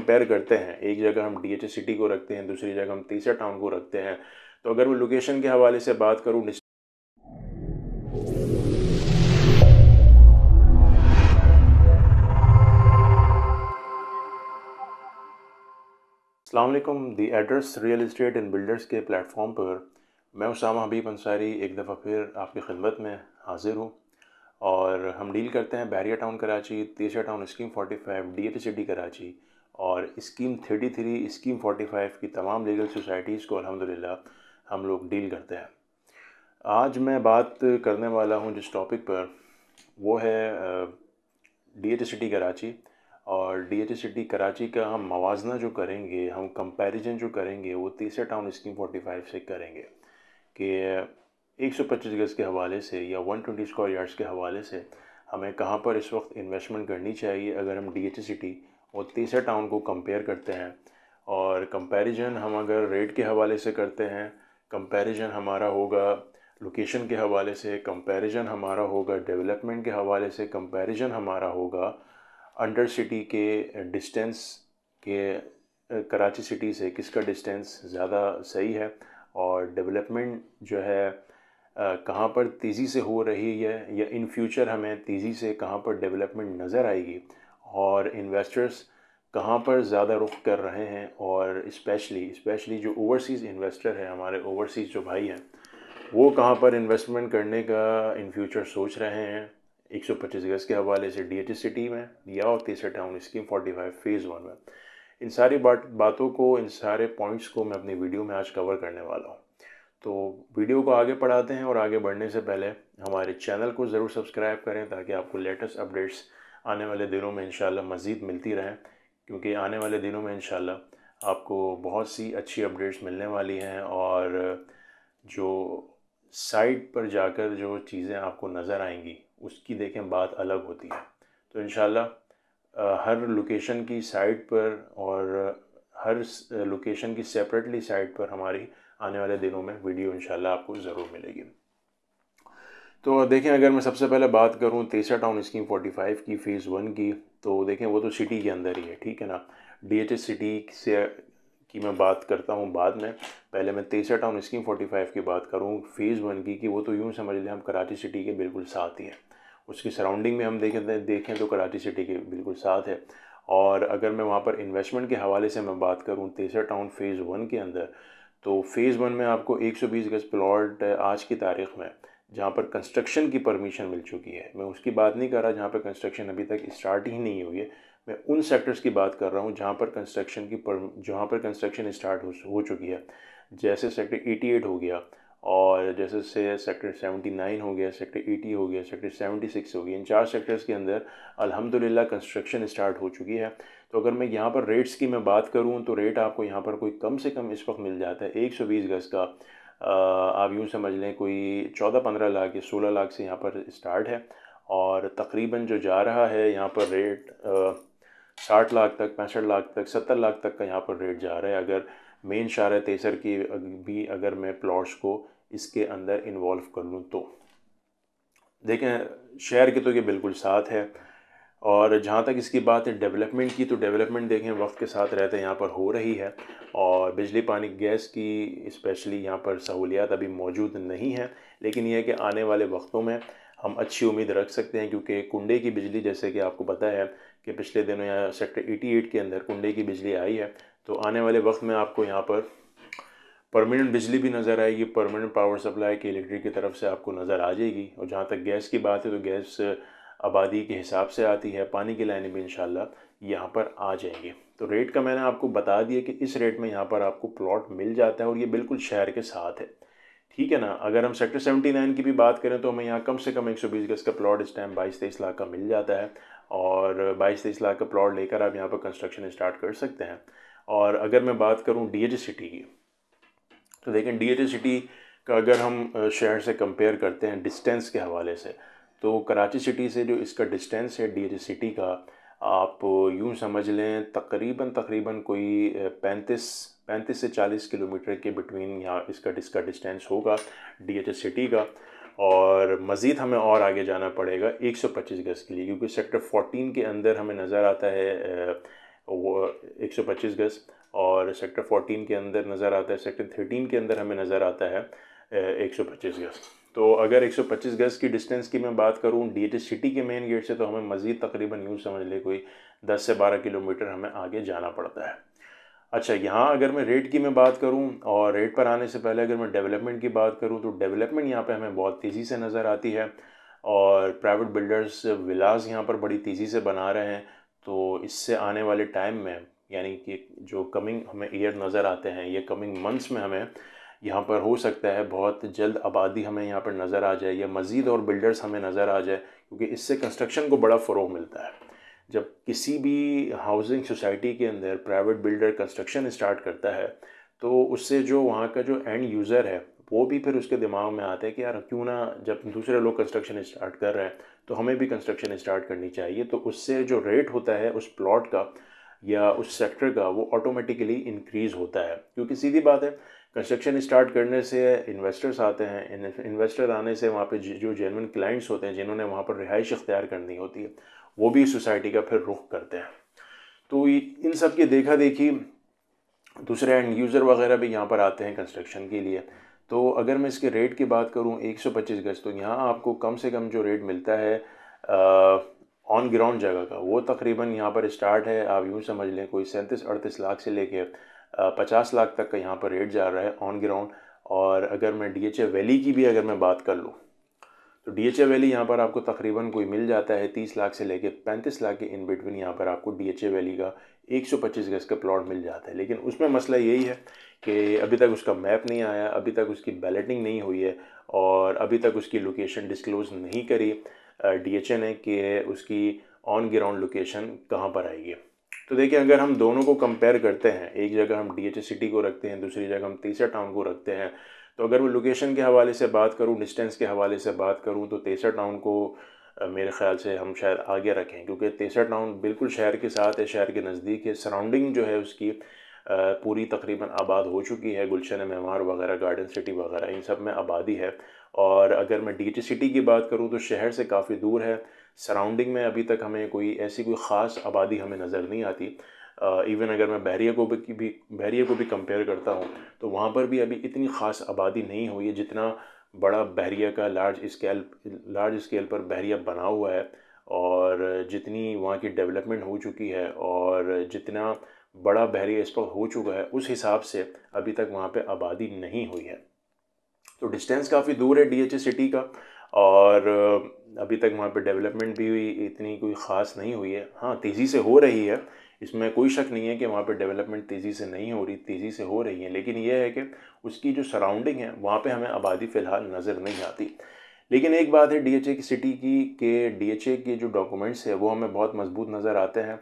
compare करते हैं एक जगह हम डी सिटी को रखते हैं दूसरी जगह हम तीसरे टाउन को रखते हैं तो अगर मैं लोकेशन के हवाले से बात करूँ अल्लाम the address real estate and builders के प्लेटफॉर्म पर मैं उसामा हबीब अंसारी एक दफ़ा फिर आपकी खिदमत में हाजिर हूँ और हम डील करते हैं बैरिया टाउन कराची तीसरा town scheme 45 D City Karachi और scheme thirty three scheme forty five की तमाम लीगल सोसाइटीज़ को अलहमदिल्ला हम लोग डील करते हैं आज मैं बात करने वाला हूँ जिस टॉपिक पर वो है डी एच सिटी कराची और डी एच सिटी कराची का हम मवाजना जो करेंगे हम कंपैरिजन जो करेंगे वो तीसरे टाउन स्कीम फोर्टी फाइव से करेंगे कि एक सौ पच्चीस गज़ के हवाले से या वन ट्वेंटी स्क्वायर यार्ड्स के हवाले से हमें कहाँ पर इस वक्त इन्वेस्टमेंट करनी चाहिए अगर हम डी एच सिटी और तीसरे टाउन को कंपेयर करते हैं और कंपैरिजन हम अगर रेट के हवाले से करते हैं कंपैरिजन हमारा होगा लोकेशन के हवाले से कंपैरिजन हमारा होगा डेवलपमेंट के हवाले से कंपैरिजन हमारा होगा अंडर सिटी के डिस्टेंस के कराची सिटी से किसका डिस्टेंस ज़्यादा सही है और डेवलपमेंट जो है कहाँ पर तेज़ी से हो रही है या इन फ्यूचर हमें तेज़ी से कहाँ पर डेवलपमेंट नज़र आएगी और इन्वेस्टर्स कहाँ पर ज़्यादा रुख कर रहे हैं और इस्पेशली इस्पेशली जो ओवरसीज़ इन्वेस्टर हैं हमारे ओवरसीज़ जो भाई हैं वो कहाँ पर इन्वेस्टमेंट करने का इन फ्यूचर सोच रहे हैं एक सौ पच्चीस गज़ के हवाले से डी एच एस सिटी में या और तीसरे town scheme forty five phase one में इन सारी बात बातों को इन सारे पॉइंट्स को मैं अपनी वीडियो में आज कवर करने वाला हूँ तो वीडियो को आगे पढ़ाते हैं और आगे बढ़ने से पहले हमारे चैनल को ज़रूर सब्सक्राइब करें ताकि आपको लेटेस्ट अपडेट्स आने वाले दिनों में इंशाल्लाह मज़ीद मिलती रहें क्योंकि आने वाले दिनों में इन आपको बहुत सी अच्छी अपडेट्स मिलने वाली हैं और जो साइट पर जाकर जो चीज़ें आपको नज़र आएंगी उसकी देखें बात अलग होती है तो इन हर लोकेशन की साइट पर और हर लोकेशन की सेपरेटली साइट पर हमारी आने वाले दिनों में वीडियो इंशाल्लाह आपको ज़रूर मिलेगी तो देखें अगर मैं सबसे पहले बात करूं तेसरा टाउन स्कीम 45 की फ़ेज़ वन की तो देखें वो तो सिटी के अंदर ही है ठीक है ना डी सिटी से की मैं बात करता हूँ बाद में पहले मैं तेसरा टाउन स्कीम 45 की बात करूँ फ़ेज़ वन की कि वो तो यूँ समझ लें हम कराची सिटी के बिल्कुल साथ ही है उसकी सराउंडिंग में हम देखें देखें तो कराची सिटी के बिल्कुल साथ है और अगर मैं वहाँ पर इन्वेस्टमेंट के हवाले से मैं बात करूँ तेसरा टाउन फ़ेज़ वन के अंदर तो फ़ेज़ वन में आपको बीस गज़ प्लाट आज की तारीख़ में जहाँ पर कंस्ट्रक्शन की परमिशन मिल चुकी है मैं उसकी बात नहीं कर रहा जहाँ पर कंस्ट्रक्शन अभी तक स्टार्ट ही नहीं हुई है मैं उन सेक्टर्स की बात कर रहा हूँ जहाँ पर कंस्ट्रक्शन की पर जहाँ पर कंस्ट्रक्शन स्टार्ट हो, चुकी है जैसे सेक्टर 88 हो गया और जैसे से सेक्टर 79 हो गया सेक्टर 80 हो गया सेक्टर 76 हो गया इन चार सेक्टर्स के अंदर अल्हम्दुलिल्लाह कंस्ट्रक्शन स्टार्ट हो चुकी है तो अगर मैं यहाँ पर रेट्स की मैं बात करूँ तो रेट आपको यहाँ पर कोई कम से कम इस वक्त मिल जाता है एक गज़ का आप यूँ समझ लें कोई चौदह पंद्रह लाख या सोलह लाख से यहाँ पर स्टार्ट है और तकरीबन जो जा रहा है यहाँ पर रेट साठ लाख तक पैंसठ लाख तक सत्तर लाख तक का यहाँ पर रेट जा रहा है अगर मेन शार तेसर की भी अगर मैं प्लॉट्स को इसके अंदर इन्वॉल्व कर लूँ तो देखें शहर के तो ये बिल्कुल साथ है और जहाँ तक इसकी बात है डेवलपमेंट की तो डेवलपमेंट देखें वक्त के साथ रहते यहाँ पर हो रही है और बिजली पानी गैस की स्पेशली यहाँ पर सहूलियात अभी मौजूद नहीं है लेकिन यह कि आने वाले वक्तों में हम अच्छी उम्मीद रख सकते हैं क्योंकि कुंडे की बिजली जैसे कि आपको पता है कि पिछले दिनों यहाँ सेक्टर एट के अंदर कुंडे की बिजली आई है तो आने वाले वक्त में आपको यहाँ पर परमानेंट बिजली भी नज़र आएगी परमानेंट पावर सप्लाई की इलेक्ट्रिक की तरफ से आपको नज़र आ जाएगी और जहाँ तक गैस की बात है तो गैस आबादी के हिसाब से आती है पानी की लाइनें भी इन यहाँ पर आ जाएंगी तो रेट का मैंने आपको बता दिया कि इस रेट में यहाँ पर आपको प्लॉट मिल जाता है और ये बिल्कुल शहर के साथ है ठीक है ना अगर हम सेक्टर 79 की भी बात करें तो हमें यहाँ कम से कम 120 गज का प्लॉट इस टाइम 22 तेईस लाख का मिल जाता है और 22 तेईस लाख का प्लॉट लेकर आप यहाँ पर कंस्ट्रक्शन स्टार्ट कर सकते हैं और अगर मैं बात करूँ डी सिटी की तो देखें डी सिटी का अगर हम शहर से कंपेयर करते हैं डिस्टेंस के हवाले से तो कराची सिटी से जो इसका डिस्टेंस है डी सिटी का आप यूँ समझ लें तकरीबन तकरीबन कोई पैंतीस पैंतीस से चालीस किलोमीटर के बिटवीन यहाँ इसका इसका डिस्टेंस होगा डी एच सिटी का और मज़ीद हमें और आगे जाना पड़ेगा 125 गज़ के लिए क्योंकि सेक्टर 14 के अंदर हमें नज़र आता है वो 125 गज़ और सेक्टर 14 के अंदर नज़र आता है सेक्टर 13 के अंदर हमें नज़र आता है 125 गज़ तो अगर 125 गज़ की डिस्टेंस की मैं बात करूँ डी सिटी के मेन गेट से तो हमें मज़ीद तकरीबन यूँ समझ ले कोई 10 से 12 किलोमीटर हमें आगे जाना पड़ता है अच्छा यहाँ अगर मैं रेट की मैं बात करूँ और रेट पर आने से पहले अगर मैं डेवलपमेंट की बात करूँ तो डेवलपमेंट यहाँ पर हमें बहुत तेज़ी से नज़र आती है और प्राइवेट बिल्डर्स विलास यहाँ पर बड़ी तेज़ी से बना रहे हैं तो इससे आने वाले टाइम में यानी कि जो कमिंग हमें ईयर नज़र आते हैं ये कमिंग मंथ्स में हमें यहाँ पर हो सकता है बहुत जल्द आबादी हमें यहाँ पर नज़र आ जाए या मज़ीद और बिल्डर्स हमें नज़र आ जाए क्योंकि इससे कंस्ट्रक्शन को बड़ा फ़रोग मिलता है जब किसी भी हाउसिंग सोसाइटी के अंदर प्राइवेट बिल्डर कंस्ट्रक्शन स्टार्ट करता है तो उससे जो वहाँ का जो एंड यूज़र है वो भी फिर उसके दिमाग में आता है कि यार क्यों ना जब दूसरे लोग कंस्ट्रक्शन स्टार्ट कर रहे हैं तो हमें भी कंस्ट्रक्शन स्टार्ट करनी चाहिए तो उससे जो रेट होता है उस प्लॉट का या उस सेक्टर का वो ऑटोमेटिकली इंक्रीज़ होता है क्योंकि सीधी बात है कंस्ट्रक्शन स्टार्ट करने से इन्वेस्टर्स आते हैं इन्वेस्टर आने से वहाँ पे जो जेनवन क्लाइंट्स होते हैं जिन्होंने वहाँ पर रिहाइश अख्तियार करनी होती है वो भी सोसाइटी का फिर रुख करते हैं तो इन सब की देखा देखी दूसरे एंड यूज़र वगैरह भी यहाँ पर आते हैं कंस्ट्रक्शन के लिए तो अगर मैं इसके रेट की बात करूँ एक गज तो यहाँ आपको कम से कम जो रेट मिलता है आ, ऑन ग्राउंड जगह का वो तकरीबन यहाँ पर स्टार्ट है आप यूँ समझ लें कोई सैंतीस अड़तीस लाख से लेके पचास लाख तक का यहाँ पर रेट जा रहा है ऑन ग्राउंड और अगर मैं डी एच ए वैली की भी अगर मैं बात कर लूँ तो डी एच ए वैली यहाँ पर आपको तकरीबन कोई मिल जाता है तीस लाख से लेके पैंतीस लाख के इन बिटवीन यहाँ पर आपको डी एच ए वैली का एक सौ पच्चीस गज का प्लॉट मिल जाता है लेकिन उसमें मसला यही है कि अभी तक उसका मैप नहीं आया अभी तक उसकी बैलेटिंग नहीं हुई है और अभी तक उसकी लोकेशन डिस्क्लोज़ नहीं करी डी एच एन ने कि उसकी ऑन ग्राउंड लोकेशन कहाँ पर आएगी तो देखिए अगर हम दोनों को कंपेयर करते हैं एक जगह हम डी एच सिटी को रखते हैं दूसरी जगह हम तीसरा टाउन को रखते हैं तो अगर मैं लोकेशन के हवाले से बात करूँ डिस्टेंस के हवाले से बात करूँ तो तेसर टाउन को मेरे ख्याल से हम शायद आगे रखें क्योंकि तेसर टाउन बिल्कुल शहर के साथ है शहर के नज़दीक है सराउंडिंग जो है उसकी पूरी तकरीबन आबाद हो चुकी है गुलशन मेमार वगैरह गार्डन सिटी वगैरह इन सब में आबादी है और अगर मैं डी सिटी की बात करूँ तो शहर से काफ़ी दूर है सराउंडिंग में अभी तक हमें कोई ऐसी कोई ख़ास आबादी हमें नज़र नहीं आती इवन uh, अगर मैं बहरिया को भी, भी बहरिया को भी कंपेयर करता हूँ तो वहाँ पर भी अभी इतनी ख़ास आबादी नहीं हुई है जितना बड़ा बहरिया का लार्ज स्केल लार्ज स्केल पर बहरिया बना हुआ है और जितनी वहाँ की डेवलपमेंट हो चुकी है और जितना बड़ा बहरिया इस पर हो चुका है उस हिसाब से अभी तक वहाँ पर आबादी नहीं हुई है तो डिस्टेंस काफ़ी दूर है डी सिटी का और अभी तक वहाँ पे डेवलपमेंट भी हुई इतनी कोई ख़ास नहीं हुई है हाँ तेज़ी से हो रही है इसमें कोई शक नहीं है कि वहाँ पे डेवलपमेंट तेज़ी से नहीं हो रही तेज़ी से हो रही है लेकिन यह है कि उसकी जो सराउंडिंग है वहाँ पे हमें आबादी फ़िलहाल नज़र नहीं आती लेकिन एक बात है डीएचए की सिटी की के डीएचए के जो डॉक्यूमेंट्स है वो हमें बहुत मजबूत नज़र आते हैं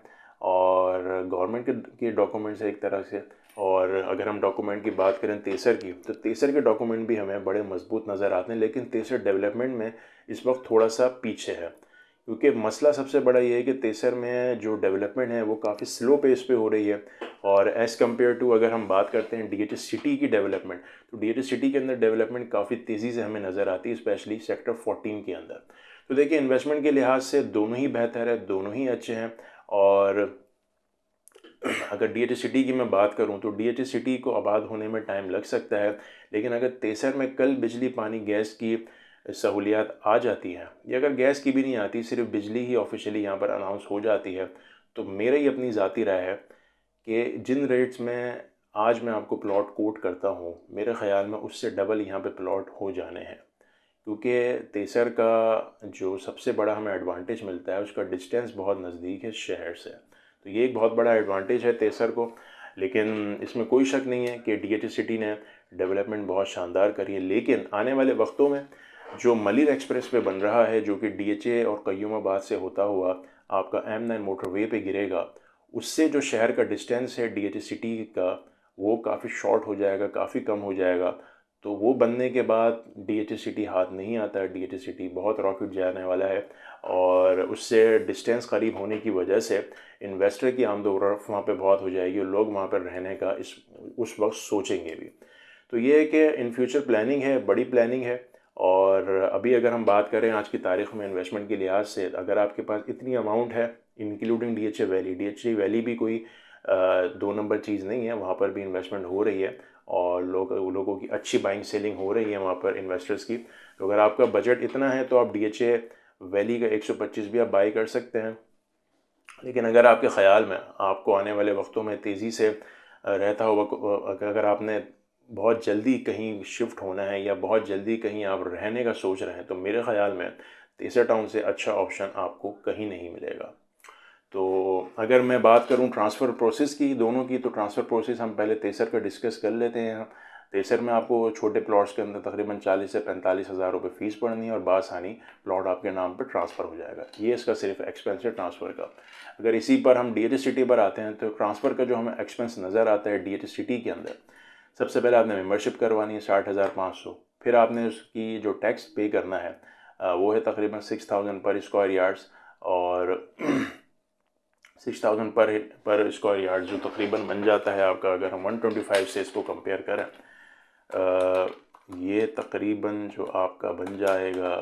और गवर्नमेंट के डॉक्यूमेंट्स है एक तरह से और अगर हम डॉक्यूमेंट की बात करें तेसर की तो तेसर के डॉक्यूमेंट भी हमें बड़े मजबूत नज़र आते हैं लेकिन तेसर डेवलपमेंट में इस वक्त थोड़ा सा पीछे है क्योंकि मसला सबसे बड़ा ये है कि तेसर में जो डेवलपमेंट है वो काफ़ी स्लो पेस पे हो रही है और एज़ कम्पेयर टू अगर हम बात करते हैं डी सिटी की डेवलपमेंट तो डी सिटी के अंदर डेवलपमेंट काफ़ी तेज़ी से हमें नज़र आती है स्पेशली सेक्टर फोटीन के अंदर तो देखिए इन्वेस्टमेंट के लिहाज से दोनों ही बेहतर है दोनों ही अच्छे हैं और अगर डी एच सिटी की मैं बात करूं तो डी एच सिटी को आबाद होने में टाइम लग सकता है लेकिन अगर तेसर में कल बिजली पानी गैस की सहूलियात आ जाती है या अगर गैस की भी नहीं आती सिर्फ बिजली ही ऑफिशियली यहाँ पर अनाउंस हो जाती है तो मेरा ही अपनी ज़ाती राय है कि जिन रेट्स में आज मैं आपको प्लॉट कोट करता हूँ मेरे ख़्याल में उससे डबल यहाँ पे प्लॉट हो जाने हैं क्योंकि तेसर का जो सबसे बड़ा हमें एडवांटेज मिलता है उसका डिस्टेंस बहुत नज़दीक है शहर से तो ये एक बहुत बड़ा एडवांटेज है तेसर को लेकिन इसमें कोई शक नहीं है कि डी सिटी e ने डेवलपमेंट बहुत शानदार करी है लेकिन आने वाले वक्तों में जो मलिर एक्सप्रेस वे बन रहा है जो कि डी e और कयूमाबाद से होता हुआ आपका एम नाइन मोटरवे पे गिरेगा उससे जो शहर का डिस्टेंस है डी सिटी e का वो काफ़ी शॉर्ट हो जाएगा काफ़ी कम हो जाएगा तो वो बनने के बाद डी एच सिटी हाथ नहीं आता है डी एच सिटी बहुत रॉकेट जाने वाला है और उससे डिस्टेंस करीब होने की वजह से इन्वेस्टर की आमदोरफ वहाँ पे बहुत हो जाएगी और लोग वहाँ पर रहने का इस उस वक्त सोचेंगे भी तो ये है कि इन फ्यूचर प्लानिंग है बड़ी प्लानिंग है और अभी अगर हम बात करें आज की तारीख में इन्वेस्टमेंट के लिहाज से अगर आपके पास इतनी अमाउंट है including D H A valley D H A valley भी कोई दो नंबर चीज़ नहीं है वहाँ पर भी इन्वेस्टमेंट हो रही है और लोग लोगों की अच्छी बाइंग सेलिंग हो रही है वहाँ पर इन्वेस्टर्स की तो अगर आपका बजट इतना है तो आप डी एच ए वैली का 125 भी आप बाई कर सकते हैं लेकिन अगर आपके ख्याल में आपको आने वाले वक्तों में तेज़ी से रहता हुआ अगर आपने बहुत जल्दी कहीं शिफ्ट होना है या बहुत जल्दी कहीं आप रहने का सोच रहे हैं तो मेरे ख़्याल में तेसर टाउन से अच्छा ऑप्शन आपको कहीं नहीं मिलेगा तो अगर मैं बात करूं ट्रांसफ़र प्रोसेस की दोनों की तो ट्रांसफ़र प्रोसेस हम पहले तेसर का डिस्कस कर लेते हैं तेसर में आपको छोटे प्लॉट्स के अंदर तकरीबन चालीस से पैंतालीस हज़ार रुपये फ़ीस पड़नी है और बासानी प्लॉट आपके नाम पर ट्रांसफ़र हो जाएगा ये इसका सिर्फ एक्सपेंस है ट्रांसफ़र का अगर इसी पर हम डी एच सिटी पर आते हैं तो ट्रांसफ़र का जो हमें एक्सपेंस नज़र आता है डी एच सिटी के अंदर सबसे पहले आपने मेम्बरशिप करवानी है साठ हज़ार पाँच सौ फिर आपने उसकी जो टैक्स पे करना है वो है तकरीबन six thousand per square yards और six thousand per per square yard जो तकरीबन बन जाता है आपका अगर हम वन ट्वेंटी फाइव से इसको कंपेयर करें ये तकरीबन जो आपका बन जाएगा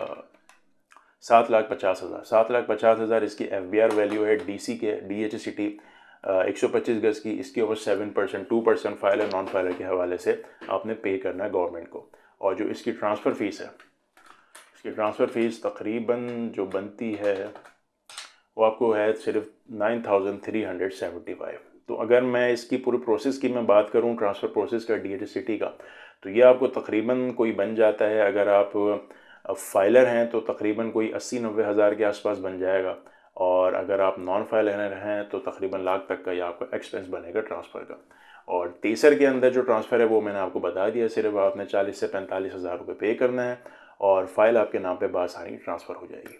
सात लाख पचास हज़ार सात लाख पचास हज़ार इसकी एफ बी आर वैल्यू है डी सी के डी एच सिटी एक सौ पच्चीस गज़ की इसके ऊपर seven percent two percent filer non filer के हवाले से आपने पे करना है गवर्नमेंट को और जो इसकी ट्रांसफ़र फ़ीस है इसकी ट्रांसफ़र फ़ीस तकरीबन जो बनती है वो आपको है सिर्फ nine thousand three hundred seventy five तो अगर मैं इसकी पूरी प्रोसेस की मैं बात करूँ ट्रांसफ़र प्रोसेस का डी सिटी का तो ये आपको तकरीबन कोई बन जाता है अगर आप फाइलर हैं तो तकरीबन कोई अस्सी नब्बे हज़ार के आसपास बन जाएगा और अगर आप नॉन फाइलर हैं तो तकरीबन लाख तक का ये आपका एक्सपेंस बनेगा ट्रांसफ़र का और तीसर के अंदर जो ट्रांसफ़र है वो मैंने आपको बता दिया सिर्फ आपने चालीस से पैंतालीस हज़ार रुपये पे करना है और फाइल आपके नाम पे बासानी ट्रांसफ़र हो जाएगी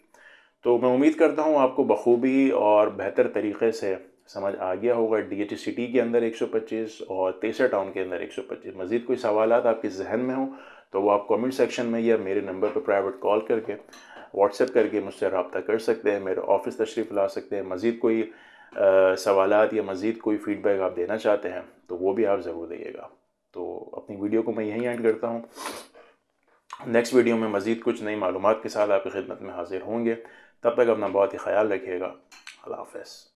तो मैं उम्मीद करता हूँ आपको बखूबी और बेहतर तरीके से समझ आ गया होगा डी एच सिटी के अंदर 125 और तेसर टाउन के अंदर 125 मज़ीद कोई सवाल आपके जहन में हों तो वो आप कमेंट सेक्शन में या मेरे नंबर पर प्राइवेट कॉल करके व्हाट्सएप करके मुझसे रबता कर सकते हैं मेरे ऑफिस तशरीफ़ ला सकते हैं मज़ीद कोई सवाल या मज़ीद कोई फ़ीडबैक आप देना चाहते हैं तो वो भी आप ज़रूर दिएगा तो अपनी वीडियो को मैं यहीं एंड करता हूँ नेक्स्ट वीडियो में मज़ीद कुछ नई मालूम के साथ आपकी खिदमत में हाजिर होंगे तब तक अपना बहुत ही ख्याल रखिएगा अल्लाह हाफ